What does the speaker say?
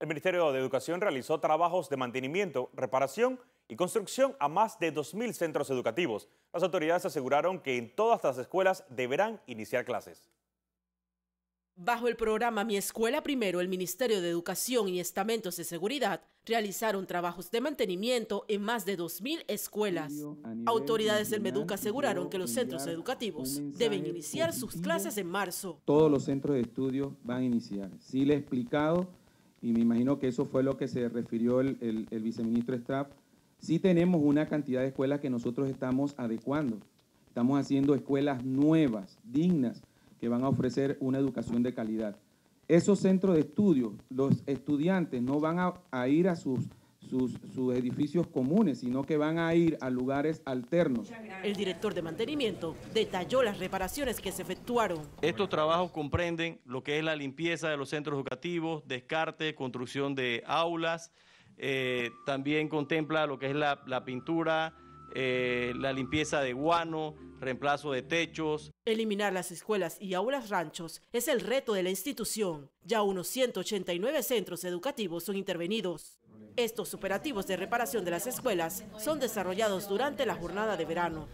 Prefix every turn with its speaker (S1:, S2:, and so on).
S1: El Ministerio de Educación realizó trabajos de mantenimiento, reparación y construcción a más de 2.000 centros educativos. Las autoridades aseguraron que en todas las escuelas deberán iniciar clases.
S2: Bajo el programa Mi Escuela Primero, el Ministerio de Educación y estamentos de seguridad realizaron trabajos de mantenimiento en más de 2.000 escuelas. Autoridades del MEDUCA aseguraron que los centros educativos deben iniciar sus clases en marzo.
S3: Todos los centros de estudio van a iniciar. Sí le he explicado y me imagino que eso fue lo que se refirió el, el, viceministro Straff, sí tenemos una cantidad de escuelas que nosotros estamos adecuando. Estamos haciendo escuelas nuevas, dignas, que van a ofrecer una educación de calidad. Esos centros de estudio, los estudiantes no van a ir a sus sus, edificios comunes, sino que van a ir a lugares alternos.
S2: El director de mantenimiento detalló las reparaciones que se efectuaron.
S4: Estos trabajos comprenden lo que es la limpieza de los centros educativos, descarte, construcción de aulas, eh, también contempla lo que es la pintura, eh, la limpieza de guano, reemplazo de techos.
S2: Eliminar las escuelas y aulas ranchos es el reto de la institución. Ya unos 189 centros educativos son intervenidos. Estos operativos de reparación de las escuelas son desarrollados durante la jornada de verano.